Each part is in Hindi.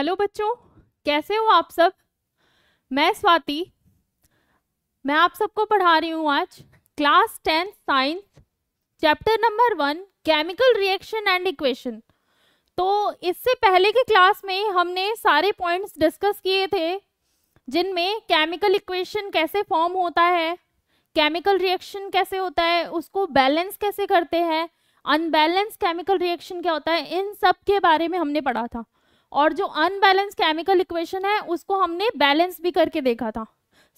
हेलो बच्चों कैसे हो आप सब मैं स्वाति मैं आप सबको पढ़ा रही हूँ आज class tenth science chapter number one chemical reaction and equation तो इससे पहले के क्लास में हमने सारे पॉइंट्स डिस्कस किए थे जिनमें केमिकल इक्वेशन कैसे फॉर्म होता है केमिकल रिएक्शन कैसे होता है उसको बैलेंस कैसे करते हैं अनबैलेंस केमिकल रिएक्शन क्या होता है इन सब के बारे में हमने पढ़ा था और जो अनबैलेंस केमिकल इक्वेशन है उसको हमने बैलेंस भी करके देखा था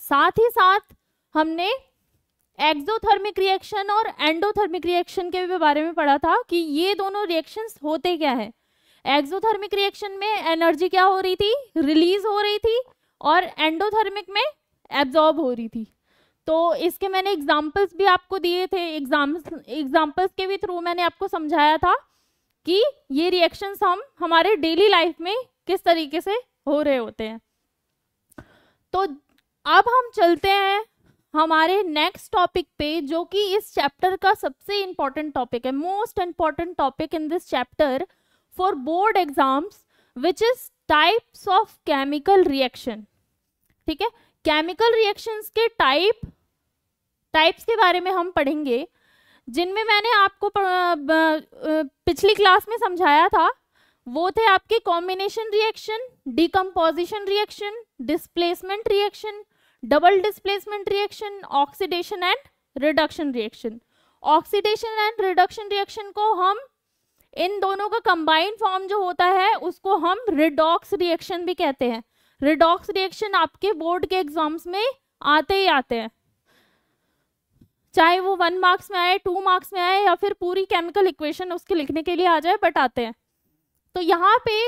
साथ ही साथ हमने एक्सोथर्मिक रिएक्शन और एंडोथर्मिक रिएक्शन के भी बारे में पढ़ा था कि ये दोनों रिएक्शंस होते क्या है एक्सोथर्मिक रिएक्शन में एनर्जी क्या हो रही थी रिलीज हो रही थी और एंडोथर्मिक में एब्जॉर्ब हो रही थी तो इसके मैंने एग्जाम्पल्स भी आपको दिए थे एग्जाम्पल्स के भी थ्रू मैंने आपको समझाया था कि ये रिएक्शंस हम हमारे डेली लाइफ में किस तरीके से हो रहे होते हैं तो अब हम चलते हैं हमारे नेक्स्ट टॉपिक पे जो कि इस चैप्टर का सबसे इंपॉर्टेंट टॉपिक है most important topic in this chapter for board exams which is types of chemical reaction ठीक है केमिकल रिएक्शंस के टाइप टाइप्स के बारे में हम पढ़ेंगे जिनमें मैंने आपको पिछली क्लास में समझाया था वो थे आपके combination reaction decomposition reaction displacement reaction double displacement reaction oxidation and reduction reaction oxidation and reduction reaction को हम इन दोनों का कंबाइंड फॉर्म जो होता है उसको हम रिडॉक्स रिएक्शन भी कहते हैं रिडॉक्स रिएक्शन आपके बोर्ड के एग्जाम्स में आते ही आते हैं चाहे वो वन मार्क्स में आए टू मार्क्स में आए या फिर पूरी केमिकल इक्वेशन उसके लिखने के लिए आ जाए बट आते हैं तो यहाँ पे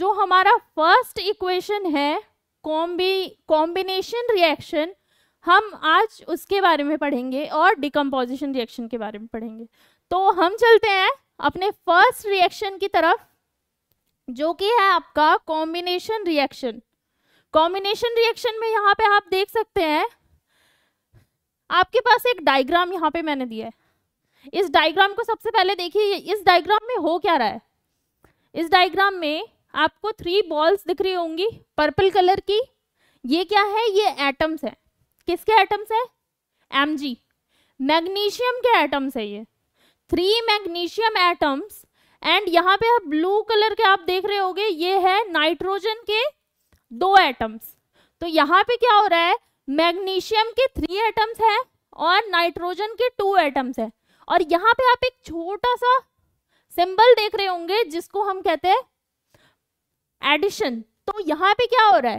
जो हमारा फर्स्ट इक्वेशन है कॉम्बी कॉम्बिनेशन रिएक्शन हम आज उसके बारे में पढ़ेंगे और डिकम्पोजिशन रिएक्शन के बारे में पढ़ेंगे तो हम चलते हैं अपने फर्स्ट रिएक्शन की तरफ जो कि है आपका कॉम्बिनेशन रिएक्शन कॉम्बिनेशन रिएक्शन में यहाँ पे आप देख सकते हैं आपके पास एक डायग्राम यहाँ पे मैंने दिया है इस डायग्राम को सबसे पहले देखिए इस डायग्राम में हो क्या रहा है इस डायग्राम में आपको थ्री बॉल्स दिख रही होंगी पर्पल कलर की ये क्या है ये एटम्स है किसके एटम्स है एम मैग्नीशियम के एटम्स है ये थ्री मैग्नीशियम एटम्स एंड यहाँ पे आप ब्लू कलर के आप देख रहे होंगे ये है नाइट्रोजन के दो एटम्स तो यहाँ पे क्या हो रहा है मैग्नीशियम के थ्री एटम्स है और नाइट्रोजन के टू एटम्स है और यहाँ पे आप एक छोटा सा सिंबल देख रहे होंगे जिसको हम कहते हैं एडिशन तो यहाँ पे क्या हो रहा है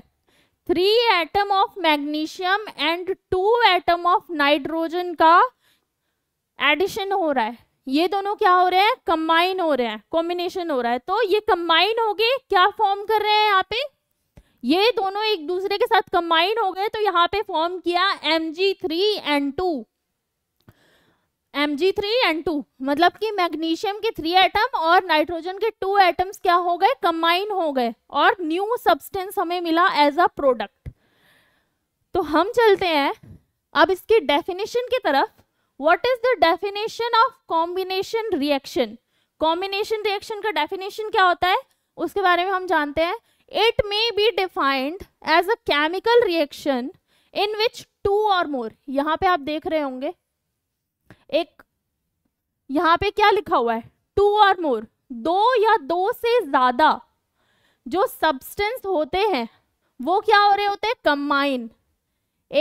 three atom of magnesium and two atom of nitrogen का एडिशन हो रहा है ये दोनों क्या हो रहे हैं कंबाइन हो रहे हैं कॉम्बिनेशन हो रहा है तो ये कंबाइन हो गए क्या फॉर्म कर रहे हैं यहाँ पे ये दोनों एक दूसरे के साथ कंबाइन हो गए तो यहाँ पे फॉर्म किया M G three N two M G three N two मतलब कि मैग्नीशियम के थ्री एटम और नाइट्रोजन के टू एटम्स क्या हो गए कंबाइन हो गए और न्यू सब्सटेंस हमें मिला एज अ प्रोडक्ट तो हम चलते हैं अब इसकी डेफिनेशन की तरफ what is the definition of combination reaction combination reaction का डेफिनेशन क्या होता है उसके बारे में हम जानते हैं It may be defined as a chemical reaction in which two or more यहां पे आप देख रहे होंगे एक यहां पे क्या लिखा हुआ है टू और मोर दो या दो से ज्यादा जो सब्सटेंस होते हैं वो क्या हो रहे होते हैं कंबाइन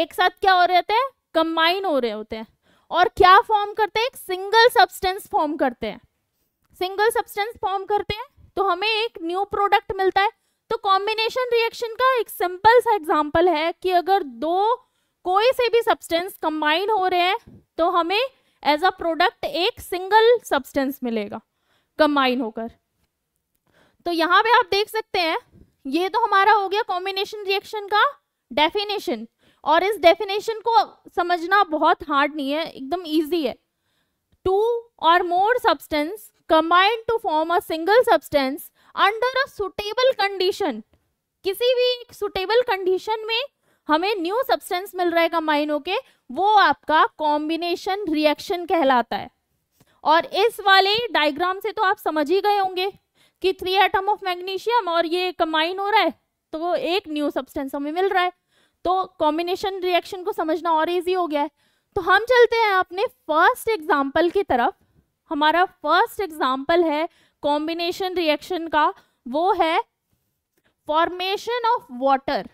एक साथ क्या हो रहे होते हैं कंबाइन हो रहे होते हैं और क्या फॉर्म करते हैं एक सिंगल सब्सटेंस फॉर्म करते हैं सिंगल सब्सटेंस फॉर्म करते हैं तो हमें एक न्यू प्रोडक्ट मिलता है तो कॉम्बिनेशन रिएक्शन का एक सिंपल सा एग्जाम्पल है कि अगर दो कोई से भी सब्सटेंस कंबाइन हो रहे हैं तो हमें एज अ प्रोडक्ट एक सिंगल सब्सटेंस मिलेगा कंबाइन होकर तो यहां पे आप देख सकते हैं ये तो हमारा हो गया कॉम्बिनेशन रिएक्शन का डेफिनेशन और इस डेफिनेशन को समझना बहुत हार्ड नहीं है एकदम इजी है टू और more substance combined to form a single substance under a suitable condition किसी भी एक सुटेबल कंडीशन में हमें न्यू सब्सटेंस मिल रहा है कंबाइन होके वो आपका कॉम्बिनेशन रिएक्शन कहलाता है और इस वाले डायग्राम से तो आप समझ ही गए होंगे कि थ्री एटम ऑफ मैग्नीशियम और ये कंबाइन हो रहा है तो वो एक न्यू सब्सटेंस हमें मिल रहा है तो कॉम्बिनेशन रिएक्शन को समझना और ईजी हो गया है तो हम चलते हैं अपने फर्स्ट एग्जाम्पल की तरफ हमारा फर्स्ट एग्जाम्पल है कॉम्बिनेशन रिएक्शन का वो है formation of water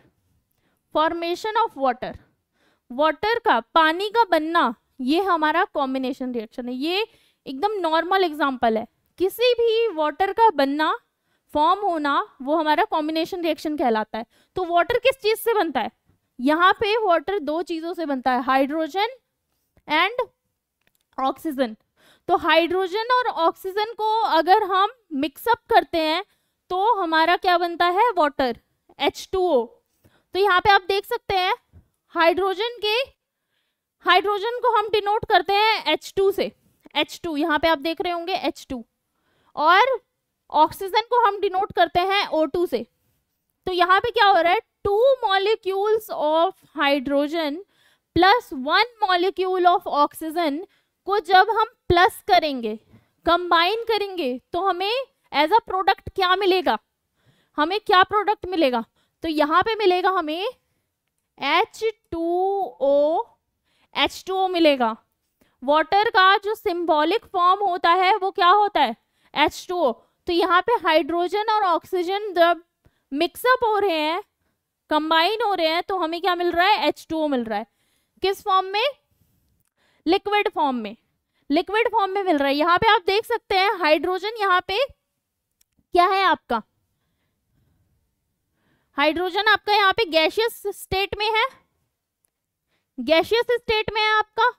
formation of water water का पानी का बनना ये हमारा कॉम्बिनेशन रिएक्शन है ये एकदम नॉर्मल एग्जाम्पल है किसी भी वाटर का बनना फॉर्म होना वो हमारा कॉम्बिनेशन रिएक्शन कहलाता है तो वाटर किस चीज से बनता है यहाँ पे वाटर दो चीजों से बनता है हाइड्रोजन एंड ऑक्सीजन तो हाइड्रोजन और ऑक्सीजन को अगर हम मिक्सअप करते हैं तो हमारा क्या बनता है वाटर H2O तो यहाँ पे आप देख सकते हैं हाइड्रोजन के हाइड्रोजन को हम डिनोट करते हैं H2 से H2 यहाँ पे आप देख रहे होंगे H2 और ऑक्सीजन को हम डिनोट करते हैं O2 से तो यहाँ पे क्या हो रहा है two molecules of hydrogen plus one molecule of oxygen को जब हम प्लस करेंगे कंबाइन करेंगे तो हमें एज अ प्रोडक्ट क्या मिलेगा हमें क्या प्रोडक्ट मिलेगा तो यहाँ पे मिलेगा हमें H two O H two O मिलेगा वाटर का जो सिंबॉलिक फॉर्म होता है वो क्या होता है एच टू ओ तो यहाँ पे हाइड्रोजन और ऑक्सीजन जब मिक्सअप हो रहे हैं कंबाइन हो रहे हैं तो हमें क्या मिल रहा है एच टू ओ मिल रहा है किस फॉर्म में लिक्विड फॉर्म में लिक्विड फॉर्म में मिल रहा है यहाँ पे आप देख सकते हैं हाइड्रोजन यहाँ पे क्या है आपका हाइड्रोजन आपका यहाँ पे गैशियस स्टेट में है गैशियस स्टेट में है आपका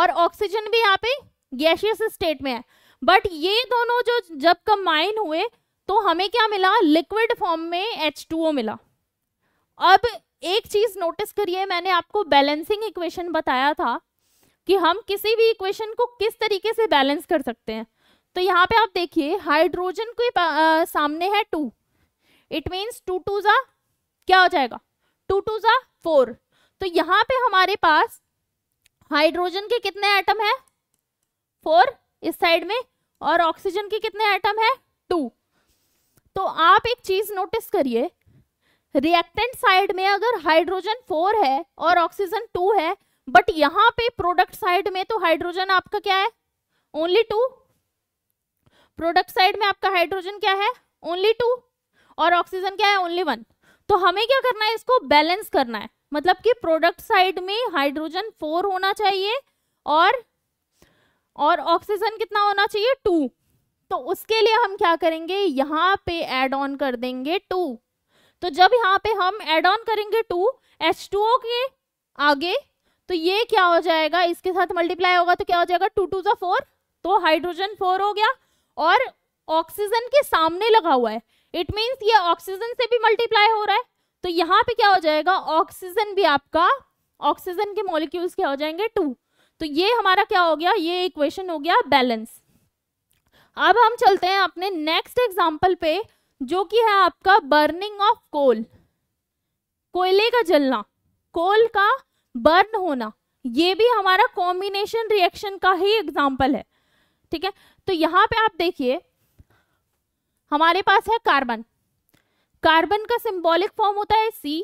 और ऑक्सीजन भी यहाँ पे गैशियस स्टेट में है बट ये दोनों जो जब कंबाइन हुए तो हमें क्या मिला लिक्विड फॉर्म में H2O मिला अब एक चीज नोटिस करिए मैंने आपको बैलेंसिंग इक्वेशन बताया था कि हम किसी भी इक्वेशन को किस तरीके से बैलेंस कर सकते हैं तो यहाँ पे आप देखिए हाइड्रोजन के सामने है two it means two two ज़ा क्या हो जाएगा टू टू ज़ा फोर तो यहाँ पे हमारे पास हाइड्रोजन के कितने आइटम है फोर इस साइड में और ऑक्सीजन के कितने आइटम है टू तो आप एक चीज नोटिस करिए रिएक्टेंट साइड में अगर हाइड्रोजन फोर है और ऑक्सीजन टू है बट यहां पे प्रोडक्ट साइड में तो हाइड्रोजन आपका क्या है ओनली टू प्रोडक्ट साइड में आपका हाइड्रोजन क्या है ओनली टू और ऑक्सीजन क्या है ओनली वन तो हमें क्या करना है इसको बैलेंस करना है मतलब कि प्रोडक्ट साइड में हाइड्रोजन फोर होना चाहिए और और ऑक्सीजन कितना होना चाहिए टू तो उसके लिए हम क्या करेंगे यहाँ पे एड ऑन कर देंगे टू तो जब यहाँ पे हम एड ऑन करेंगे टू एच टू ओ के आगे तो ये क्या हो जाएगा इसके साथ मल्टीप्लाई होगा तो क्या हो जाएगा टू टू सा फोर तो हाइड्रोजन फोर हो गया और ऑक्सीजन के सामने लगा हुआ है इट मीन्स ये ऑक्सीजन से भी मल्टीप्लाई हो रहा है तो यहाँ पे क्या हो जाएगा ऑक्सीजन भी आपका ऑक्सीजन के मॉलिक्यूल्स क्या हो जाएंगे टू तो ये हमारा क्या हो गया ये इक्वेशन हो गया बैलेंस अब हम चलते हैं अपने नेक्स्ट एग्जाम्पल पे जो कि है आपका बर्निंग ऑफ कोल कोयले का जलना कोल का बर्न होना ये भी हमारा कॉम्बिनेशन रिएक्शन का ही एग्जाम्पल है ठीक है तो यहाँ पे आप देखिए हमारे पास है कार्बन कार्बन का सिंबॉलिक फॉर्म होता है सी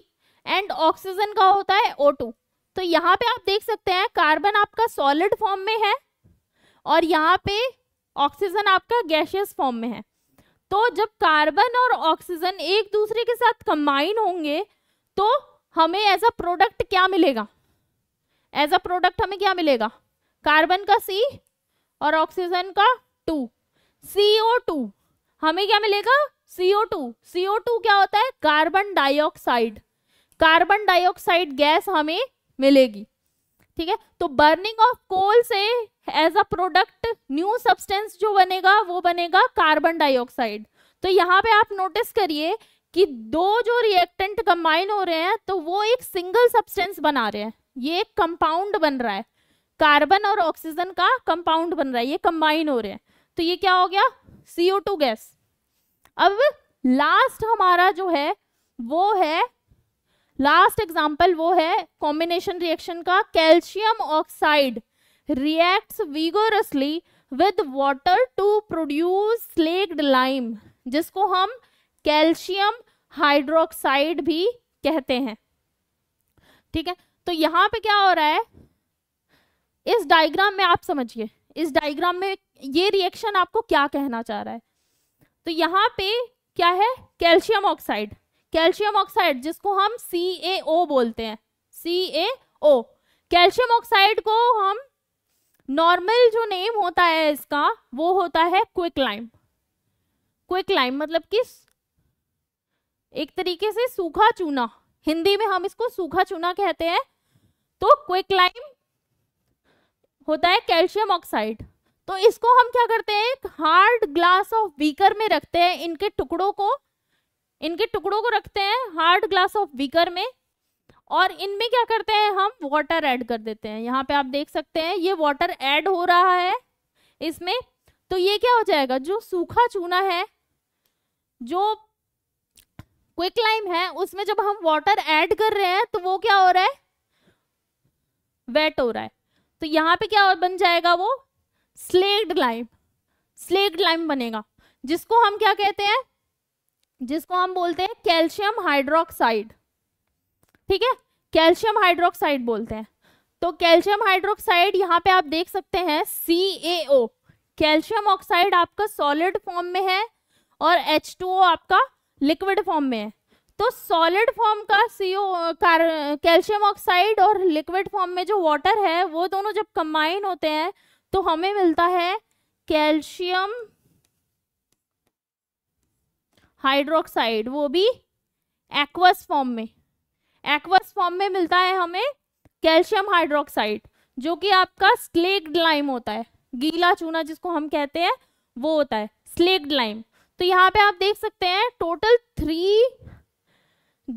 एंड ऑक्सीजन का होता है ओ टू तो यहाँ पे आप देख सकते हैं कार्बन आपका सॉलिड फॉर्म में है और यहाँ पे ऑक्सीजन आपका गैशियस फॉर्म में है तो जब कार्बन और ऑक्सीजन एक दूसरे के साथ कंबाइन होंगे तो हमें एज अ प्रोडक्ट क्या मिलेगा एज अ प्रोडक्ट हमें क्या मिलेगा कार्बन का सी और ऑक्सीजन का टू सीओ टू हमें क्या मिलेगा सीओ टू सीओ टू क्या होता है carbon dioxide carbon dioxide gas हमें मिलेगी ठीक है तो बर्निंग ऑफ कोल से as a product new substance जो बनेगा वो बनेगा कार्बन डाइऑक्साइड तो यहाँ पे आप नोटिस करिए कि दो जो रिएक्टेंट कंबाइन हो रहे हैं तो वो एक सिंगल सब्सटेंस बना रहे हैं ये एक कंपाउंड बन रहा है कार्बन और ऑक्सीजन का कंपाउंड बन रहा है ये कंबाइन हो रहे हैं तो ये क्या हो गया सीओ टू गैस अब लास्ट हमारा जो है वो है लास्ट एग्जाम्पल वो है कॉम्बिनेशन रिएक्शन का calcium oxide reacts vigorously with water to produce slaked lime जिसको हम कैल्शियम हाइड्रोक्साइड भी कहते हैं ठीक है तो यहाँ पे क्या हो रहा है इस डायग्राम में आप समझिए इस डायग्राम में ये रिएक्शन आपको क्या कहना चाह रहा है तो यहाँ पे क्या है कैल्शियम ऑक्साइड कैल्शियम ऑक्साइड जिसको हम सी बोलते हैं सी कैल्शियम ऑक्साइड को हम नॉर्मल जो नेम होता है इसका वो होता है क्विक लाइम क्विक लाइम मतलब कि एक तरीके से सूखा चूना हिंदी में हम इसको सूखा चूना कहते हैं तो क्विक लाइम होता है कैल्शियम ऑक्साइड तो इसको हम क्या करते हैं एक हार्ड ग्लास ऑफ बीकर में रखते हैं इनके टुकड़ों को इनके टुकड़ों को रखते हैं हार्ड ग्लास ऑफ बीकर में और इनमें क्या करते हैं हम वाटर ऐड कर देते हैं यहाँ पे आप देख सकते हैं ये वाटर ऐड हो रहा है इसमें तो ये क्या हो जाएगा जो सूखा चूना है जो क्विक लाइम है उसमें जब हम वाटर ऐड कर रहे हैं तो वो क्या हो रहा है वेट हो रहा है तो यहाँ पे क्या बन जाएगा वो स्लेक्ड लाइम स्लेक्ड लाइम बनेगा जिसको हम क्या कहते हैं जिसको हम बोलते हैं कैल्शियम हाइड्रोक्साइड ठीक है कैल्शियम हाइड्रोक्साइड बोलते हैं तो कैल्शियम हाइड्रोक्साइड यहाँ पे आप देख सकते हैं C A O calcium oxide आपका सॉलिड फॉर्म में है और एच टू ओ आपका लिक्विड फॉर्म में है तो सॉलिड फॉर्म का सीओ कैल्शियम ऑक्साइड और लिक्विड फॉर्म में जो वाटर है वो दोनों जब कंबाइन होते हैं तो हमें मिलता है कैल्शियम हाइड्रोक्साइड वो भी एक्वस फॉर्म में एक्वस फॉर्म में मिलता है हमें कैल्शियम हाइड्रोक्साइड जो कि आपका स्लेक्ड लाइम होता है गीला चूना जिसको हम कहते हैं वो होता है स्लेक्ड लाइम तो यहाँ पे आप देख सकते हैं टोटल थ्री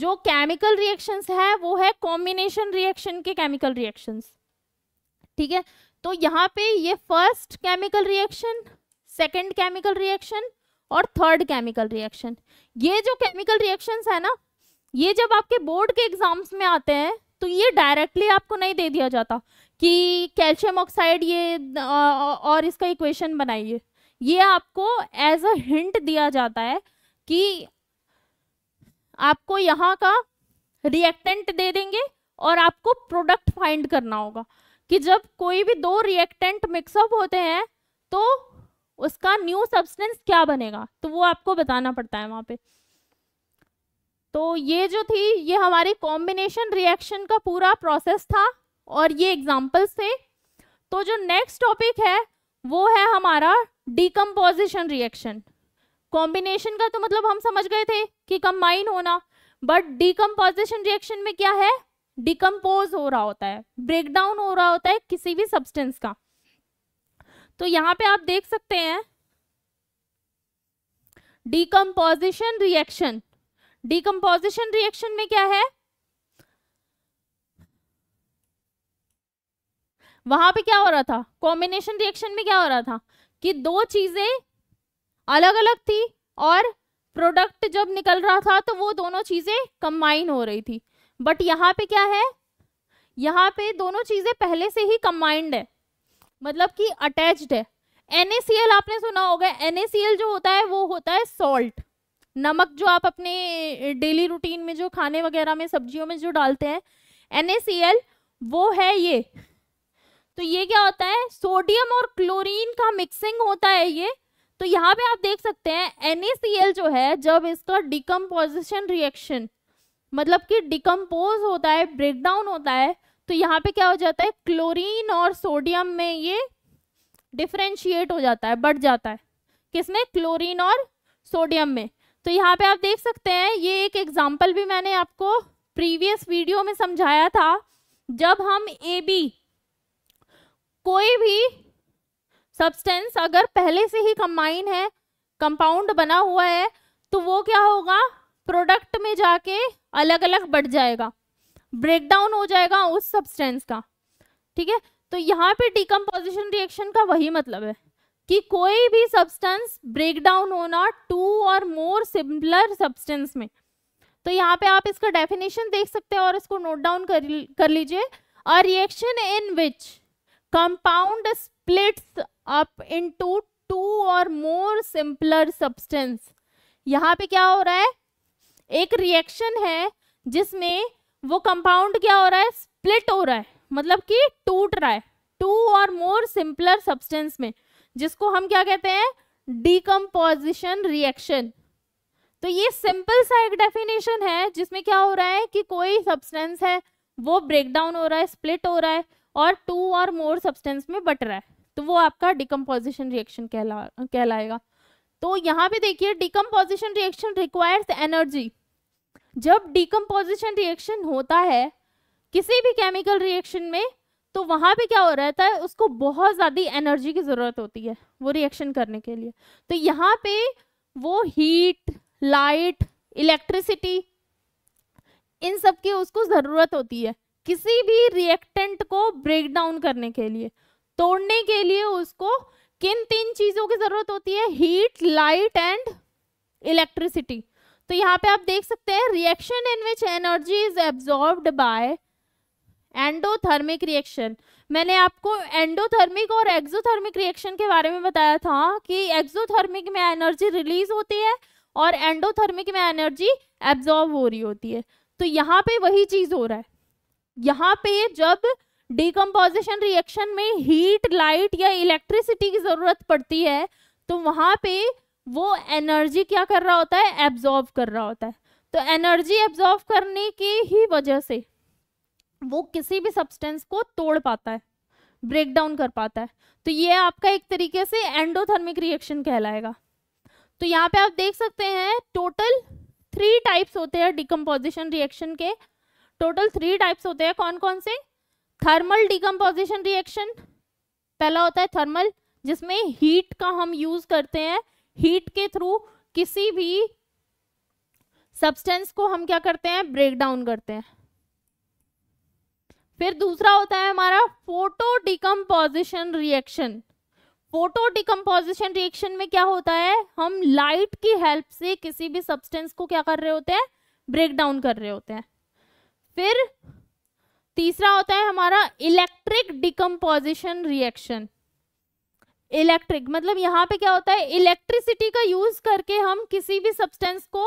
जो केमिकल रिएक्शंस है वो है कॉम्बिनेशन रिएक्शन के केमिकल रिएक्शंस ठीक है तो यहाँ पे ये first chemical reaction second chemical reaction और थर्ड केमिकल रिएक्शन ये जो केमिकल रिएक्शंस है ना ये जब आपके बोर्ड के एग्जाम्स में आते हैं तो ये डायरेक्टली आपको नहीं दे दिया जाता कि कैल्शियम ऑक्साइड ये और इसका इक्वेशन बनाइए ये आपको एज अ हिंट दिया जाता है कि आपको यहाँ का रिएक्टेंट दे देंगे और आपको प्रोडक्ट फाइंड करना होगा कि जब कोई भी दो रिएक्टेंट मिक्सअप होते हैं तो उसका न्यू सब्सटेंस क्या बनेगा तो वो आपको बताना पड़ता है वहां पे तो ये जो थी ये हमारी कॉम्बिनेशन रिएक्शन का पूरा प्रोसेस था और ये एग्जाम्पल्स थे तो जो नेक्स्ट टॉपिक है वो है हमारा डिकम्पोजिशन रिएक्शन कॉम्बिनेशन का तो मतलब हम समझ गए थे कि कंबाइन होना बट डिकम्पोजिशन रिएक्शन में क्या है डिकम्पोज हो रहा होता है ब्रेकडाउन हो रहा होता है किसी भी सब्सटेंस का तो यहाँ पे आप देख सकते हैं डिकम्पोजिशन रिएक्शन डिकम्पोजिशन रिएक्शन में क्या है वहां पे क्या हो रहा था कॉम्बिनेशन रिएक्शन में क्या हो रहा था कि दो चीजें अलग अलग थी और प्रोडक्ट जब निकल रहा था तो वो दोनों चीजें कंबाइन हो रही थी बट यहाँ पे क्या है यहाँ पे दोनों चीजें पहले से ही कंबाइंड है मतलब कि अटैच्ड है NaCl आपने सुना होगा NaCl जो होता है वो होता है सॉल्ट नमक जो आप अपने डेली रूटीन में जो खाने वगैरह में सब्जियों में जो डालते हैं NaCl वो है ये तो ये क्या होता है सोडियम और क्लोरीन का मिक्सिंग होता है ये तो यहाँ पे आप देख सकते हैं NaCl जो है जब इसका डिकम्पोजिशन रिएक्शन मतलब कि डिकम्पोज होता है ब्रेक डाउन होता है तो यहाँ पे क्या हो जाता है क्लोरीन और सोडियम में ये डिफ्रेंशिएट हो जाता है बढ़ जाता है किसमें क्लोरीन और सोडियम में तो यहाँ पे आप देख सकते हैं ये एक एग्जाम्पल भी मैंने आपको प्रीवियस वीडियो में समझाया था जब हम ए बी कोई भी सब्सटेंस अगर पहले से ही कंबाइन है कंपाउंड बना हुआ है तो वो क्या होगा प्रोडक्ट में जाके अलग अलग बढ़ जाएगा ब्रेकडाउन हो जाएगा उस सब्सटेंस का ठीक है तो यहाँ पे डिकम्पोजिशन रिएक्शन का वही मतलब है कि कोई भी सब्सटेंस ब्रेकडाउन होना टू और मोर सिमिलर सब्सटेंस में तो यहाँ पे आप इसका डेफिनेशन देख सकते हैं और इसको नोट डाउन कर कर लीजिए a reaction in which compound splits up into two or more simpler substance यहाँ पे क्या हो रहा है एक रिएक्शन है जिसमें वो कंपाउंड क्या हो रहा है स्प्लिट हो रहा है मतलब कि टूट रहा है टू और मोर सिंपलर सब्सटेंस में जिसको हम क्या कहते हैं डीकम्पोजिशन रिएक्शन तो ये सिंपल सा एक डेफिनेशन है जिसमें क्या हो रहा है कि कोई सब्सटेंस है वो ब्रेकडाउन हो रहा है स्प्लिट हो रहा है और टू और मोर सब्सटेंस में बट रहा है तो वो आपका डिकम्पोजिशन रिएक्शन कहला कहलाएगा तो यहाँ पे देखिए डिकम्पोजिशन रिएक्शन रिक्वायर्स एनर्जी जब डिकम्पोजिशन रिएक्शन होता है किसी भी केमिकल रिएक्शन में तो वहाँ पे क्या हो रहता है तो उसको बहुत ज़्यादा एनर्जी की ज़रूरत होती है वो रिएक्शन करने के लिए तो यहाँ पे वो हीट लाइट इलेक्ट्रिसिटी इन सब की उसको ज़रूरत होती है किसी भी रिएक्टेंट को ब्रेक डाउन करने के लिए तोड़ने के लिए उसको किन तीन चीजों की जरूरत होती है हीट लाइट एंड इलेक्ट्रिसिटी तो यहाँ पे आप देख सकते हैं reaction in which energy is absorb by endothermic reaction मैंने आपको एंडोथर्मिक और एक्सोथर्मिक रिएक्शन के बारे में बताया था कि एक्सोथर्मिक में एनर्जी रिलीज होती है और एंडोथर्मिक में एनर्जी एब्जॉर्ब हो रही होती है तो यहाँ पे वही चीज हो रहा है यहाँ पे जब डिकम्पोजिशन रिएक्शन में हीट लाइट या इलेक्ट्रिसिटी की ज़रूरत पड़ती है तो वहाँ पे वो एनर्जी क्या कर रहा होता है एब्जॉर्व कर रहा होता है तो एनर्जी एब्जॉर्व करने की ही वजह से वो किसी भी सब्सटेंस को तोड़ पाता है ब्रेक डाउन कर पाता है तो ये आपका एक तरीके से एंडोथर्मिक रिएक्शन कहलाएगा तो यहाँ पे आप देख सकते हैं टोटल थ्री टाइप्स होते हैं डिकम्पोजिशन रिएक्शन के टोटल थ्री टाइप्स होते हैं कौन कौन से थर्मल डिकम्पोजिशन रिएक्शन पहला होता है थर्मल जिसमें हीट का हम यूज करते हैं हीट के थ्रू किसी भी सब्सटेंस को हम क्या करते हैं ब्रेक डाउन करते हैं फिर दूसरा होता है हमारा photo decomposition reaction photo decomposition reaction में क्या होता है हम लाइट की हेल्प से किसी भी सब्सटेंस को क्या कर रहे होते हैं ब्रेक डाउन कर रहे होते हैं फिर तीसरा होता है हमारा इलेक्ट्रिक डिकम्पोजिशन रिएक्शन इलेक्ट्रिक मतलब यहाँ पे क्या होता है इलेक्ट्रिसिटी का यूज करके हम किसी भी सब्सटेंस को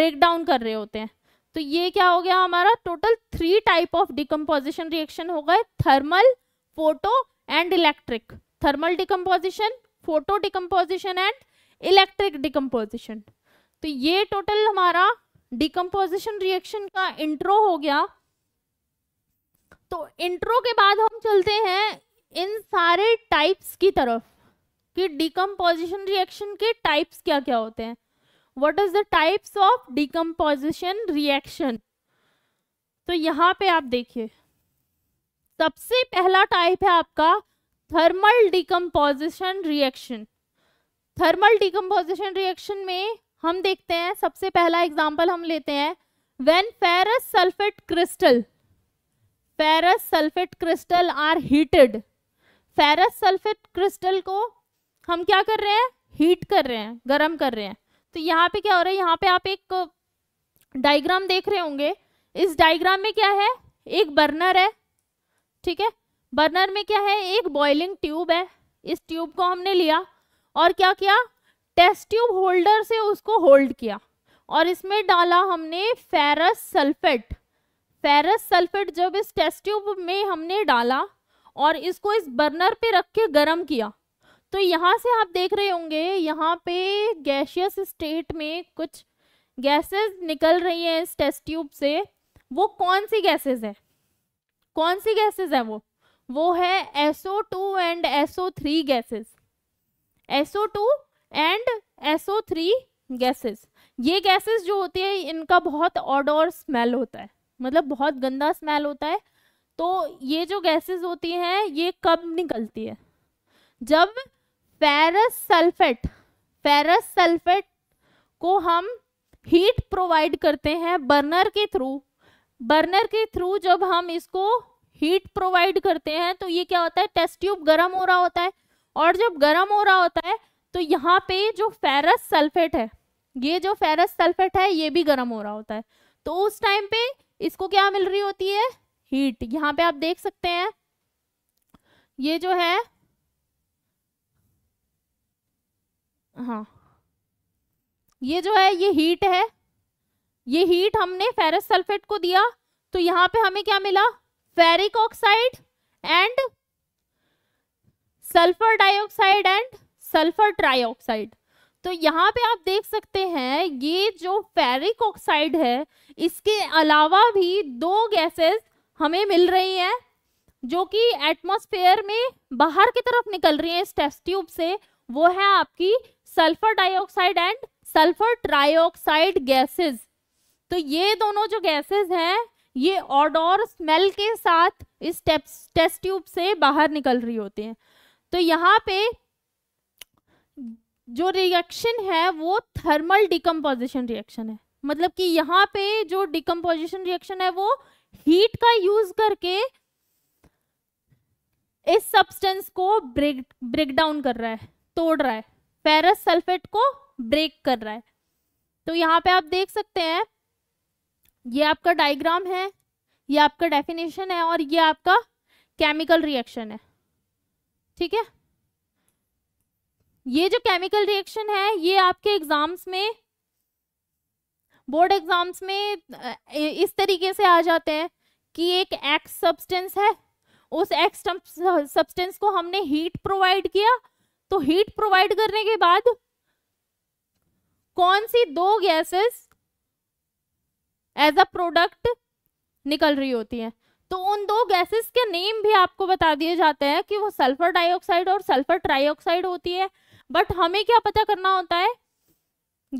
ब्रेक डाउन कर रहे होते हैं तो ये क्या हो गया हमारा total three type of decomposition reaction हो गए thermal photo and electric thermal decomposition photo decomposition and electric decomposition तो ये टोटल हमारा डिकम्पोजिशन रिएक्शन का इंट्रो हो गया तो इंट्रो के बाद हम चलते हैं इन सारे टाइप्स की तरफ कि डिकम्पोजिशन रिएक्शन के टाइप्स क्या क्या होते हैं what is the types of decomposition reaction तो यहाँ पे आप देखिए सबसे पहला टाइप है आपका thermal decomposition reaction thermal decomposition reaction में हम देखते हैं सबसे पहला एग्जाम्पल हम लेते हैं when ferrous sulphate crystal ferrous sulphate crystal are heated ferrous sulphate crystal को हम क्या कर रहे हैं हीट कर रहे हैं गर्म कर रहे हैं तो यहाँ पे क्या हो रहा है यहाँ पे आप एक डायग्राम देख रहे होंगे इस डायग्राम में क्या है एक बर्नर है ठीक है बर्नर में क्या है एक बॉइलिंग ट्यूब है इस ट्यूब को हमने लिया और क्या किया टेस्ट ट्यूब होल्डर से उसको होल्ड किया और इसमें डाला हमने फेरस सल्फेट फेरस सल्फेट जब इस टेस्ट ट्यूब में हमने डाला और इसको इस बर्नर पे रख के गर्म किया तो यहाँ से आप देख रहे होंगे यहाँ पे गैशियस स्टेट में कुछ गैसेस निकल रही हैं इस टेस्ट ट्यूब से वो कौन सी गैसेस है कौन सी गैसेस है वो वो है two and gases gases two and SO three gases ये गैसेस जो होती है इनका बहुत ऑडोर स्मेल होता है मतलब बहुत गंदा स्मेल होता है तो ये जो गैसेस होती हैं ये कब निकलती है जब फेरस सल्फेट फेरस सल्फेट को हम हीट प्रोवाइड करते हैं बर्नर के थ्रू बर्नर के थ्रू जब हम इसको हीट प्रोवाइड करते हैं तो ये क्या होता है टेस्ट ट्यूब गर्म हो रहा होता है और जब गर्म हो रहा होता है तो यहाँ पे जो फेरस सल्फेट है ये जो फेरस सल्फेट है ये भी गर्म हो रहा होता है तो उस टाइम पे इसको क्या मिल रही होती है हीट यहाँ पे आप देख सकते हैं ये जो है हाँ ये जो है ये हीट है ये हीट हमने फेरस सल्फेट को दिया तो यहाँ पे हमें क्या मिला ferric oxide and sulphur dioxide and sulphur trioxide तो यहाँ पे आप देख सकते हैं ये जो फेरिक ऑक्साइड है इसके अलावा भी दो गैसेस हमें मिल रही हैं जो कि एटमॉस्फेयर में बाहर की तरफ निकल रही हैं इस टेस्ट ट्यूब से वो है आपकी sulphur dioxide and sulphur trioxide gases तो ये दोनों जो गैसेस हैं ये ऑडोर स्मेल के साथ इस टेस्ट ट्यूब से बाहर निकल रही होती हैं तो यहाँ पे जो रिएक्शन है वो थर्मल डिकम्पोजिशन रिएक्शन है मतलब कि यहाँ पे जो डिकम्पोजिशन रिएक्शन है वो हीट का यूज करके इस सब्सटेंस को ब्रेक ब्रेक डाउन कर रहा है तोड़ रहा है फेरस सल्फेट को ब्रेक कर रहा है तो यहाँ पे आप देख सकते हैं ये आपका डायग्राम है ये आपका डेफिनेशन है और ये आपका केमिकल रिएक्शन है ठीक है ये जो केमिकल रिएक्शन है ये आपके एग्जाम्स में बोर्ड एग्जाम्स में इस तरीके से आ जाते हैं कि एक एक्स सब्सटेंस है उस एक्स सब्सटेंस को हमने हीट प्रोवाइड किया तो हीट प्रोवाइड करने के बाद कौन सी दो गैसेस एज अ प्रोडक्ट निकल रही होती हैं तो उन दो गैसेस के नेम भी आपको बता दिए जाते हैं कि वो सल्फर डाइऑक्साइड और सल्फर ट्राइऑक्साइड होती है बट हमें क्या पता करना होता है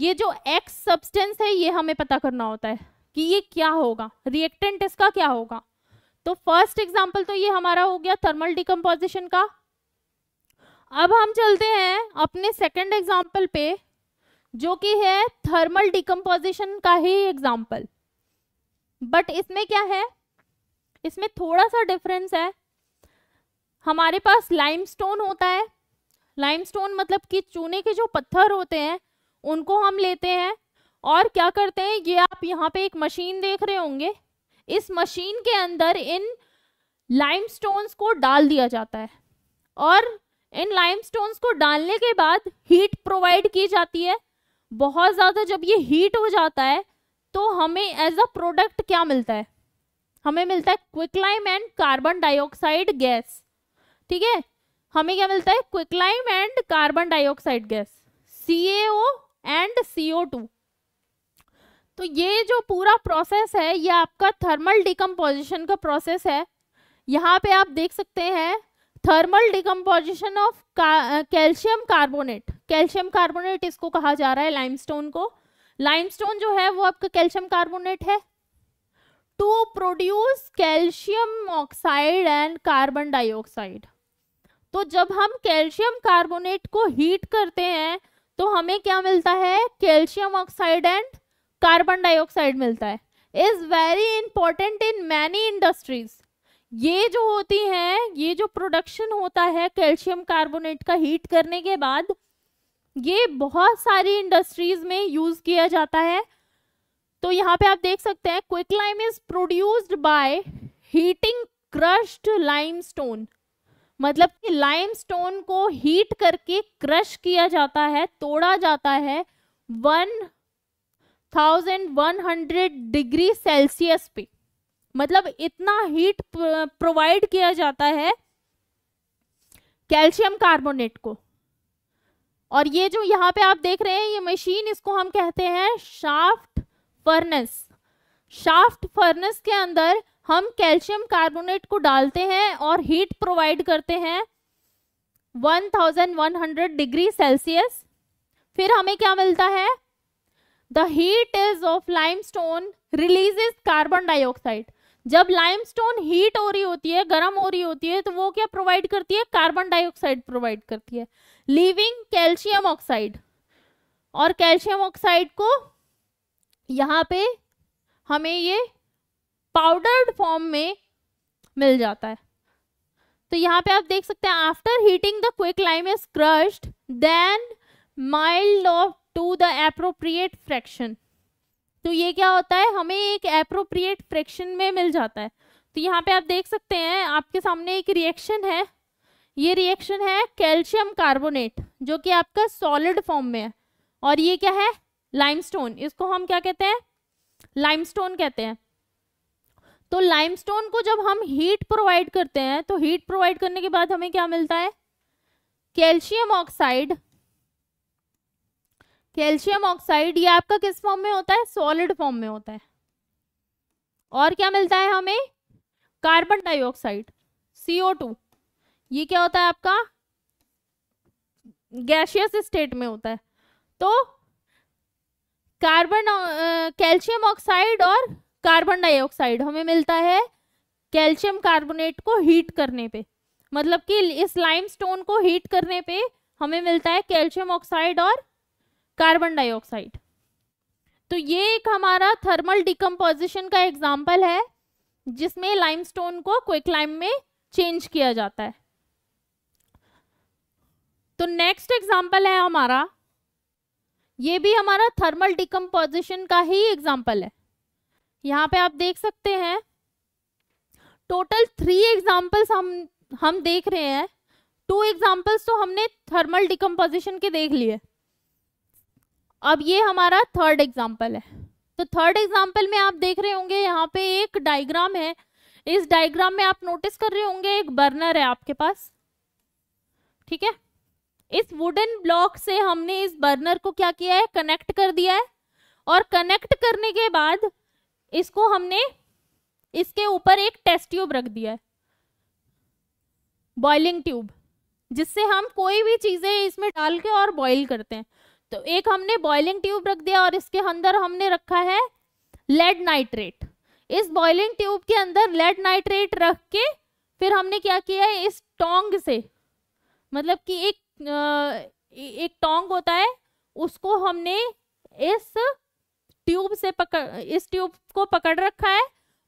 ये जो एक्स सब्सटेंस है ये हमें पता करना होता है कि ये क्या होगा रिएक्टेंट इसका क्या होगा तो फर्स्ट एग्जाम्पल तो ये हमारा हो गया थर्मल डिकम्पोजिशन का अब हम चलते हैं अपने सेकेंड एग्जाम्पल पे जो कि है थर्मल डिकम्पोजिशन का ही एग्जाम्पल बट इसमें क्या है इसमें थोड़ा सा डिफरेंस है हमारे पास लाइमस्टोन होता है लाइमस्टोन मतलब कि चूने के जो पत्थर होते हैं उनको हम लेते हैं और क्या करते हैं ये आप यहाँ पे एक मशीन देख रहे होंगे इस मशीन के अंदर इन लाइमस्टोन्स को डाल दिया जाता है और इन लाइमस्टोन्स को डालने के बाद हीट प्रोवाइड की जाती है बहुत ज़्यादा जब ये हीट हो जाता है तो हमें एज अ प्रोडक्ट क्या मिलता है हमें मिलता है quicklime and carbon dioxide gas ठीक है हमें क्या मिलता है quicklime and carbon dioxide gas C and CO two तो ये जो पूरा प्रोसेस है ये आपका थर्मल डिकम्पोजिशन का प्रोसेस है यहाँ पे आप देख सकते हैं thermal decomposition of calcium carbonate calcium carbonate इसको कहा जा रहा है लाइमस्टोन को लाइमस्टोन जो है वो आपका कैल्शियम कार्बोनेट है to produce calcium oxide and carbon dioxide तो जब हम कैल्शियम कार्बोनेट को हीट करते हैं तो हमें क्या मिलता है calcium oxide and carbon dioxide मिलता है is very important in many industries ये जो होती है ये जो प्रोडक्शन होता है कैल्शियम कार्बोनेट का हीट करने के बाद ये बहुत सारी इंडस्ट्रीज में यूज किया जाता है तो यहाँ पे आप देख सकते हैं quick lime is produced by heating crushed limestone मतलब कि लाइमस्टोन को हीट करके क्रश किया जाता है तोड़ा जाता है one thousand one hundred degree Celsius पे मतलब इतना हीट प्रोवाइड किया जाता है कैल्शियम कार्बोनेट को और ये जो यहाँ पे आप देख रहे हैं ये मशीन इसको हम कहते हैं शाफ्ट फर्नेस शाफ्ट फर्नेस के अंदर हम कैल्शियम कार्बोनेट को डालते हैं और हीट प्रोवाइड करते हैं 1100 डिग्री सेल्सियस फिर हमें क्या मिलता है the heat is of lime stone release carbon dioxide जब लाइम स्टोन हीट हो रही होती है गर्म हो रही होती है तो वो क्या प्रोवाइड करती है कार्बन डाइऑक्साइड प्रोवाइड करती है लीविंग कैल्शियम ऑक्साइड और कैल्शियम ऑक्साइड को यहाँ पे हमें ये पाउडर्ड फॉर्म में मिल जाता है तो यहाँ पे आप देख सकते हैं after heating the quick lime is crushed then milled off to the appropriate fraction तो ये क्या होता है हमें एक एप्रोप्रिएट फ्रैक्शन में मिल जाता है तो यहाँ पे आप देख सकते हैं आपके सामने एक रिएक्शन है ये रिएक्शन है कैल्शियम कार्बोनेट जो कि आपका सॉलिड फॉर्म में है और ये क्या है लाइमस्टोन इसको हम क्या कहते हैं लाइमस्टोन कहते हैं तो लाइमस्टोन को जब हम हीट प्रोवाइड करते हैं तो हीट प्रोवाइड करने के बाद हमें क्या मिलता है कैल्शियम ऑक्साइड कैल्शियम ऑक्साइड ये आपका किस फॉर्म में होता है सॉलिड फॉर्म में होता है और क्या मिलता है हमें कार्बन डाइऑक्साइड सीओ टू ये क्या होता है आपका गैशियस स्टेट में होता है तो कार्बन कैल्शियम ऑक्साइड और कार्बन डाइऑक्साइड हमें मिलता है कैल्शियम कार्बोनेट को हीट करने पे मतलब कि इस लाइमस्टोन को हीट करने पे हमें मिलता है कैल्शियम ऑक्साइड और कार्बन डाइऑक्साइड तो ये एक हमारा थर्मल डिकम्पोजिशन का एग्जाम्पल है जिसमें लाइमस्टोन को क्विक लाइम में चेंज किया जाता है तो नेक्स्ट एग्जाम्पल है हमारा ये भी हमारा थर्मल डिकम्पोजिशन का ही एग्जाम्पल है यहाँ पे आप देख सकते हैं टोटल थ्री एग्जाम्पल्स हम हम देख रहे हैं टू एग्जाम्पल्स तो हमने थर्मल डिकम्पोजिशन के देख लिए अब ये हमारा थर्ड एग्जाम्पल है तो थर्ड एग्जाम्पल में आप देख रहे होंगे यहाँ पे एक डायग्राम है इस डायग्राम में आप नोटिस कर रहे होंगे एक बर्नर है आपके पास ठीक है इस वुडन ब्लॉक से हमने इस बर्नर को क्या किया है कनेक्ट कर दिया है और कनेक्ट करने के बाद इसको हमने इसके ऊपर एक टेस्ट ट्यूब रख दिया है बॉइलिंग ट्यूब जिससे हम कोई भी चीज़ें इसमें डाल के और बॉइल करते हैं तो एक हमने बॉइलिंग ट्यूब रख दिया और इसके अंदर हमने रखा है लेड नाइट्रेट इस बॉइलिंग ट्यूब के अंदर लेड नाइट्रेट रख के फिर हमने क्या किया है इस टोंग से मतलब कि एक एक टोंग होता है उसको हमने इस ट्यूब से पकड़ इस ट्यूब को पकड़ रखा है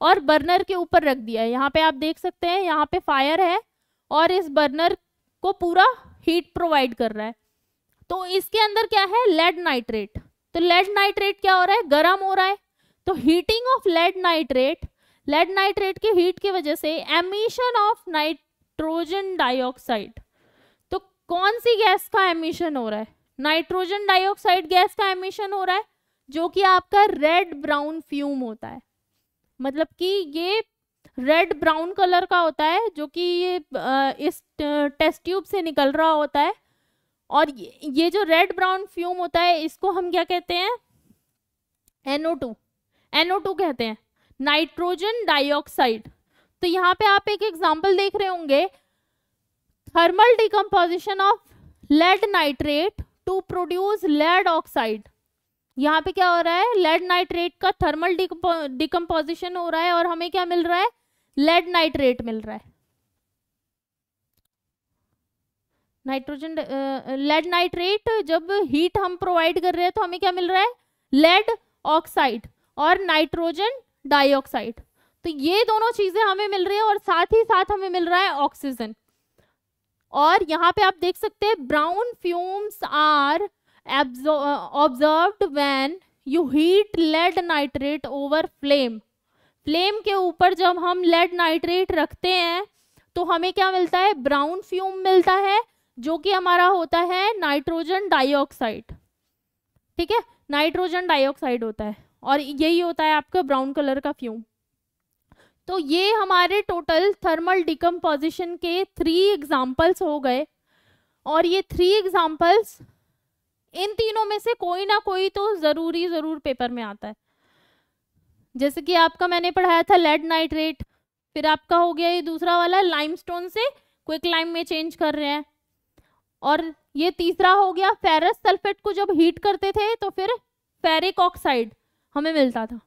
और बर्नर के ऊपर रख दिया है यहाँ पे आप देख सकते हैं यहाँ पे फायर है और इस बर्नर को पूरा हीट प्रोवाइड कर रहा है तो इसके अंदर क्या है लेड नाइट्रेट तो लेड नाइट्रेट क्या हो रहा है गर्म हो रहा है तो heating of lead nitrate lead nitrate के हीट की वजह से एमिशन ऑफ नाइट्रोजन डाइऑक्साइड तो कौन सी गैस का एमिशन हो रहा है नाइट्रोजन डाइऑक्साइड गैस का एमिशन हो रहा है जो कि आपका रेड ब्राउन फ्यूम होता है मतलब कि ये रेड ब्राउन कलर का होता है जो कि ये इस टेस्ट ट्यूब से निकल रहा होता है और ये जो रेड ब्राउन फ्यूम होता है इसको हम क्या कहते हैं एनओ टू एनओ टू कहते हैं नाइट्रोजन डाइऑक्साइड तो यहाँ पे आप एक एग्जांपल देख रहे होंगे thermal decomposition of lead nitrate to produce lead oxide यहाँ पे क्या हो रहा है लेड नाइट्रेट का थर्मल डिकम्पोजिशन हो रहा है और हमें क्या मिल रहा है लेड नाइट्रेट मिल रहा है नाइट्रोजन लेड नाइट्रेट जब हीट हम प्रोवाइड कर रहे हैं तो हमें क्या मिल रहा है लेड ऑक्साइड और नाइट्रोजन डाइऑक्साइड तो ये दोनों चीजें हमें मिल रही है और साथ ही साथ हमें मिल रहा है ऑक्सीजन और यहाँ पे आप देख सकते हैं brown fumes are observed when you heat lead nitrate over flame flame के ऊपर जब हम लेड नाइट्रेट रखते हैं तो हमें क्या मिलता है ब्राउन फ्यूम मिलता है जो कि हमारा होता है नाइट्रोजन डाइऑक्साइड ठीक है नाइट्रोजन डाइऑक्साइड होता है और यही होता है आपका ब्राउन कलर का फ्यूम तो ये हमारे टोटल थर्मल डिकम्पोजिशन के थ्री एग्जाम्पल्स हो गए और ये थ्री एग्जाम्पल्स इन तीनों में से कोई ना कोई तो ज़रूरी ज़रूर पेपर में आता है जैसे कि आपका मैंने पढ़ाया था लेड नाइट्रेट फिर आपका हो गया ये दूसरा वाला लाइमस्टोन से क्विक लाइम में चेंज कर रहे हैं और ये तीसरा हो गया फेरस सल्फेट को जब हीट करते थे तो फिर फेरिक ऑक्साइड हमें मिलता था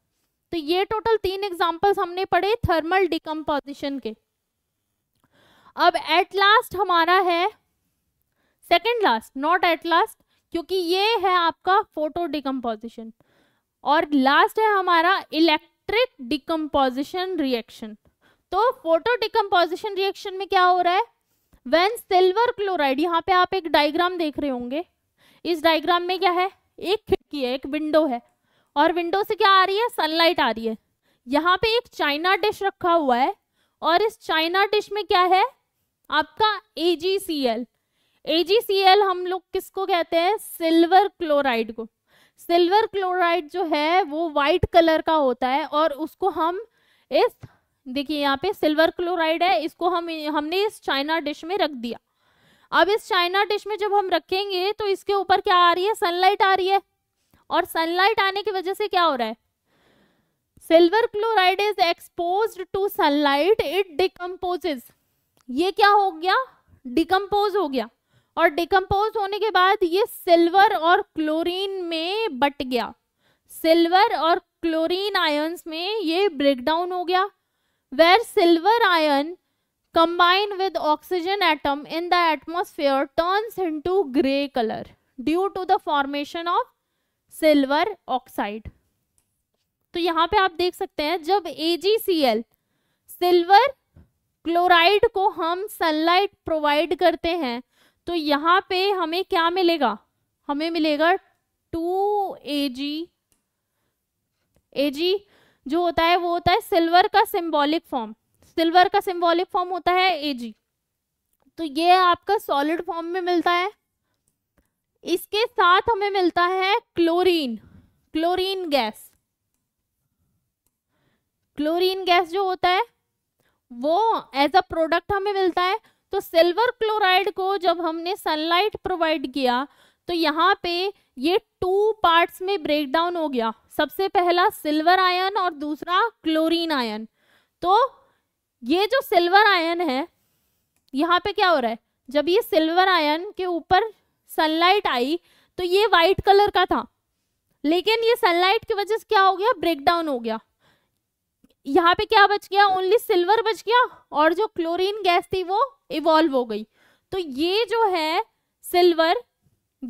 तो ये टोटल तीन एग्जाम्पल्स हमने पढ़े थर्मल डिकम्पोजिशन के अब एट लास्ट हमारा है second last not at last क्योंकि ये है आपका फोटो डिकम्पोजिशन और लास्ट है हमारा इलेक्ट्रिक डिकम्पोजिशन रिएक्शन तो फोटो डिकम्पोजिशन रिएक्शन में क्या हो रहा है वेन सिल्वर क्लोराइड यहाँ पे आप एक डायग्राम देख रहे होंगे इस डायग्राम में क्या है एक खिड़की है एक विंडो है और विंडो से क्या आ रही है सनलाइट आ रही है यहाँ पे एक चाइना डिश रखा हुआ है और इस चाइना डिश में क्या है आपका ए जी सी एल AgCl हम लोग किसको कहते हैं सिल्वर क्लोराइड को सिल्वर क्लोराइड जो है वो वाइट कलर का होता है और उसको हम इस देखिए यहाँ पे सिल्वर क्लोराइड है इसको हम हमने इस चाइना डिश में रख दिया अब इस चाइना डिश में जब हम रखेंगे तो इसके ऊपर क्या आ रही है सनलाइट आ रही है और सनलाइट आने की वजह से क्या हो रहा है silver chloride is expose to sunlight it decomposes ये क्या हो गया डिकम्पोज हो गया और डिकम्पोज होने के बाद ये सिल्वर और क्लोरीन में बट गया सिल्वर और क्लोरीन आयन्स में ये ब्रेक डाउन हो गया where silver ion combine with oxygen atom in the atmosphere turns into grey colour due to the formation of silver oxide तो यहाँ पे आप देख सकते हैं जब AgCl सिल्वर क्लोराइड को हम सनलाइट प्रोवाइड करते हैं तो यहाँ पे हमें क्या मिलेगा हमें मिलेगा टू ए जी ए जी जो होता है वो होता है सिल्वर का सिंबॉलिक फॉर्म सिल्वर का सिंबॉलिक फॉर्म होता है ए जी तो ये आपका सॉलिड फॉर्म में मिलता है इसके साथ हमें मिलता है chlorine chlorine gas chlorine gas जो होता है वो एज अ प्रोडक्ट हमें मिलता है तो सिल्वर क्लोराइड को जब हमने सनलाइट प्रोवाइड किया तो यहाँ पे ये टू पार्ट्स में ब्रेक डाउन हो गया सबसे पहला सिल्वर आयन और दूसरा क्लोरीन आयन तो ये जो सिल्वर आयन है यहाँ पे क्या हो रहा है जब ये सिल्वर आयन के ऊपर सनलाइट आई तो ये वाइट कलर का था लेकिन ये सनलाइट की वजह से क्या हो गया ब्रेक डाउन हो गया यहाँ पे क्या बच गया ओनली सिल्वर बच गया और जो क्लोरीन गैस थी वो इवॉल्व हो गई तो ये जो है सिल्वर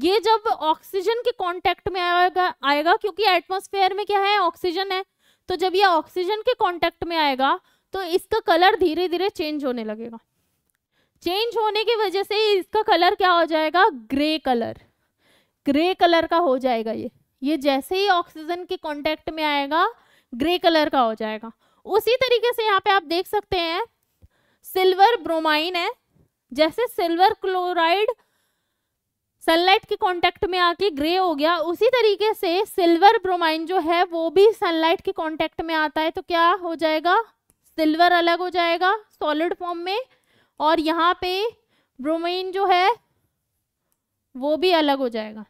ये जब ऑक्सीजन के कांटेक्ट में आएगा आएगा क्योंकि एटमॉस्फेयर में क्या है ऑक्सीजन है तो जब ये ऑक्सीजन के कांटेक्ट में आएगा तो इसका कलर धीरे धीरे चेंज होने लगेगा चेंज होने की वजह से इसका कलर क्या हो जाएगा ग्रे कलर ग्रे कलर का हो जाएगा ये ये जैसे ही ऑक्सीजन के कांटेक्ट में आएगा ग्रे कलर का हो जाएगा उसी तरीके से यहाँ पे आप देख सकते हैं सिल्वर ब्रोमाइन है जैसे सिल्वर क्लोराइड सनलाइट के कांटेक्ट में आके ग्रे हो गया उसी तरीके से सिल्वर ब्रोमाइन जो है वो भी सनलाइट के कांटेक्ट में आता है तो क्या हो जाएगा सिल्वर अलग हो जाएगा सॉलिड फॉर्म में और यहाँ पे ब्रोमाइन जो है वो भी अलग हो जाएगा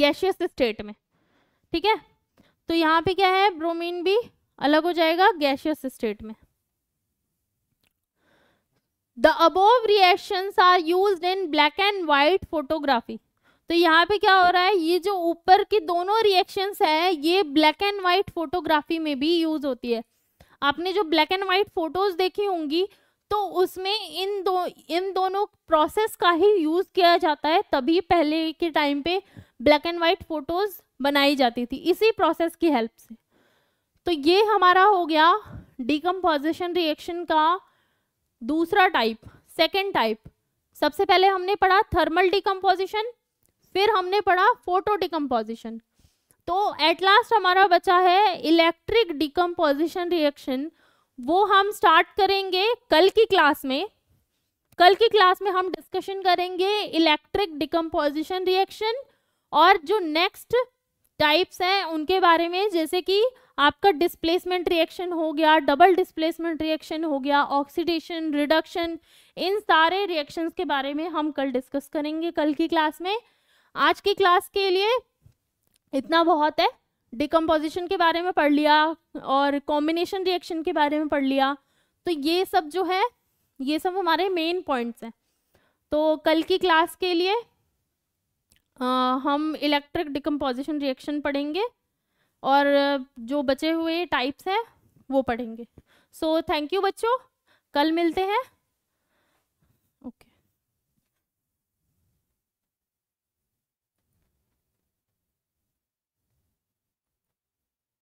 गैशियस स्टेट में ठीक है तो यहाँ पे क्या है ब्रोमीन भी अलग हो जाएगा गैशियस स्टेट में the above reaction are use in black and white photography तो यहाँ पे क्या हो रहा है ये जो ऊपर की दोनों रिएक्शंस है ये ब्लैक एंड व्हाइट फोटोग्राफी में भी यूज होती है आपने जो ब्लैक एंड व्हाइट फोटोज देखी होंगी तो उसमें इन दो इन दोनों प्रोसेस का ही यूज किया जाता है तभी पहले के टाइम पे ब्लैक एंड व्हाइट फोटोज बनाई जाती थी इसी प्रोसेस की हेल्प से तो ये हमारा हो गया डिकम्पोजिशन रिएक्शन का दूसरा टाइप सेकेंड टाइप सबसे पहले हमने पढ़ा थर्मल डिकम्पोजिशन फिर हमने पढ़ा फोटो डिकम्पोजिशन तो एट लास्ट हमारा बचा है इलेक्ट्रिक डिकम्पोजिशन रिएक्शन वो हम स्टार्ट करेंगे कल की क्लास में कल की क्लास में हम डिस्कशन करेंगे इलेक्ट्रिक डिकम्पोजिशन रिएक्शन और जो नेक्स्ट टाइप्स हैं उनके बारे में जैसे कि आपका डिस्प्लेसमेंट रिएक्शन हो गया डबल डिस्प्लेसमेंट रिएक्शन हो गया ऑक्सीडेशन रिडक्शन इन सारे रिएक्शंस के बारे में हम कल डिस्कस करेंगे कल की क्लास में आज की क्लास के लिए इतना बहुत है डिकम्पोजिशन के बारे में पढ़ लिया और कॉम्बिनेशन रिएक्शन के बारे में पढ़ लिया तो ये सब जो है ये सब हमारे मेन पॉइंट्स हैं तो कल की क्लास के लिए हम इलेक्ट्रिक डिकम्पोजिशन रिएक्शन पढ़ेंगे और जो बचे हुए टाइप्स हैं वो पढ़ेंगे सो थैंक यू बच्चों कल मिलते हैं